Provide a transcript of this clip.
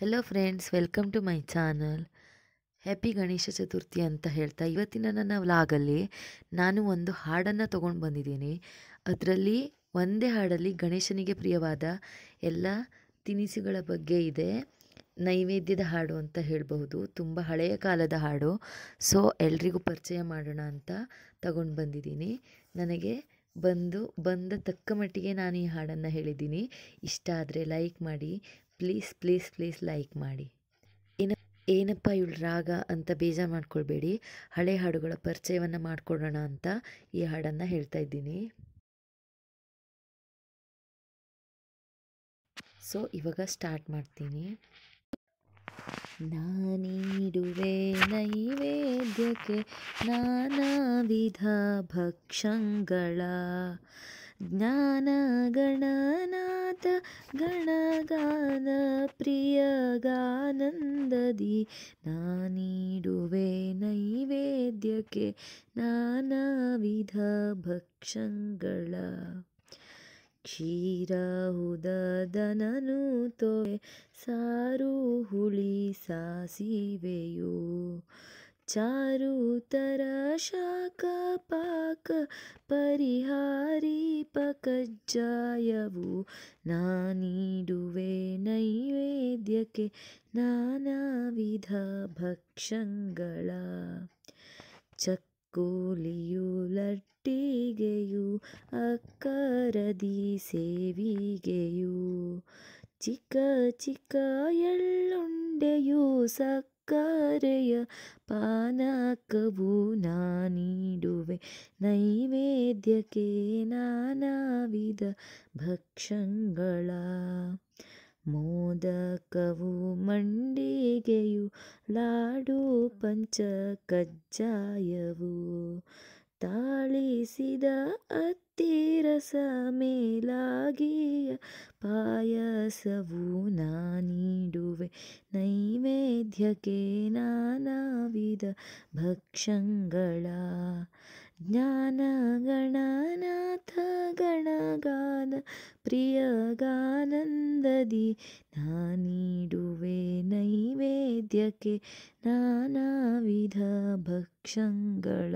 hello friends welcome to my channel happy Ganesh Chaturthi ಅಂತ ಹೇಳ್ತಾ ಇವತ್ತಿನ ನನ್ನ ವ್ಲಾಗಲ್ಲಿ ನಾನು ಒಂದು ಹಾಡನ್ನು ತೊಗೊಂಡು ಬಂದಿದ್ದೀನಿ ಅದರಲ್ಲಿ ಒಂದೇ ಹಾಡಲ್ಲಿ ಗಣೇಶನಿಗೆ ಪ್ರಿಯವಾದ ಎಲ್ಲ ತಿನಿಸುಗಳ ಬಗ್ಗೆ ಇದೆ ನೈವೇದ್ಯದ ಹಾಡು ಅಂತ ಹೇಳಬಹುದು ತುಂಬ ಹಳೆಯ ಕಾಲದ ಹಾಡು ಸೊ ಎಲ್ರಿಗೂ ಪರಿಚಯ ಮಾಡೋಣ ಅಂತ ತಗೊಂಡು ಬಂದಿದ್ದೀನಿ ನನಗೆ ಬಂದು ಬಂದ ತಕ್ಕ ಮಟ್ಟಿಗೆ ನಾನು ಈ ಹಾಡನ್ನು ಹೇಳಿದ್ದೀನಿ ಇಷ್ಟ ಆದರೆ ಲೈಕ್ ಮಾಡಿ ಪ್ಲೀಸ್ ಪ್ಲೀಸ್ ಪ್ಲೀಸ್ ಲೈಕ್ ಮಾಡಿ ಏನ ಏನಪ್ಪ ಇವಳು ರಾಗ ಅಂತ ಬೇಜಾರು ಮಾಡ್ಕೊಳ್ಬೇಡಿ ಹಳೆ ಹಾಡುಗಳ ಪರಿಚಯವನ್ನು ಮಾಡಿಕೊಡೋಣ ಅಂತ ಈ ಹಾಡನ್ನು ಹೇಳ್ತಾ ಇದ್ದೀನಿ ಸೊ ಇವಾಗ ಸ್ಟಾರ್ಟ್ ಮಾಡ್ತೀನಿ ನಾನೀಡುವೆ ನೈವೇದ್ಯಕ್ಕೆ ನಾನಾ ವಿಧ ಭಕ್ಷಗಳ ಗಣನಾಥ ಗಣಗಾನ ಪ್ರಿಯ ಗಾನಂದದಿ ನಾನೀಡುವೆ ನೈವೇದ್ಯಕ್ಕೆ ನಾನಾ ವಿಧ ಭಕ್ಷಗಳ ಕ್ಷೀರ ಹುದದನನು ತೋವೆ ಸಾರು ಹುಳಿ ಸಾಸಿವೆಯೋ ಚಾರು ತರ ಶಾಖ ಪಾಕ ಪರಿಹಾರಿ ಕಜ್ಜಾಯವು ನಾನೀಡುವೆ ನೈವೇದ್ಯಕ್ಕೆ ನಾನಾ ವಿಧ ಭಕ್ಷಂಗಳ ಚಕ್ಕೋಲಿಯು ಲಟ್ಟಿಗೆಯು ಅಕ್ಕರದಿ ಸೇವಿಗೆಯು ಚಿಕ್ಕ ಚಿಕ್ಕ ಎಳ್ಳುಂಡೆಯು ಸಕ್ಕರೆಯ ಪಾನಕವು ನಾನೀ ನೈವೇದ್ಯಕ್ಕೆ ನಾನಾವಿದ ಭಕ್ಷಂಗಳ ಮೋದಕವು ಮಂಡಿಗೆಯು ಲಾಡು ಪಂಚ ಕಜ್ಜಾಯವು ತಾಳಿಸಿದ ಅತ್ತಿರಸ ಮೇಲಾಗಿಯ ಪಾಯಸವು ನಾನೀಡುವೆ ನೈವೇದ್ಯಕ್ಕೆ ನಾನಾವಿದ ಭಕ್ಷಂಗಳ ಜ್ಞಾನ ಗಣನಾಥ ಗಣಗಾನ ಪ್ರಿಯಗಾನಂದದಿ ನಾನೀಡುವೆ ನೈವೇದ್ಯಕ್ಕೆ ನಾನಾ ವಿಧ ಭಕ್ಷಗಳ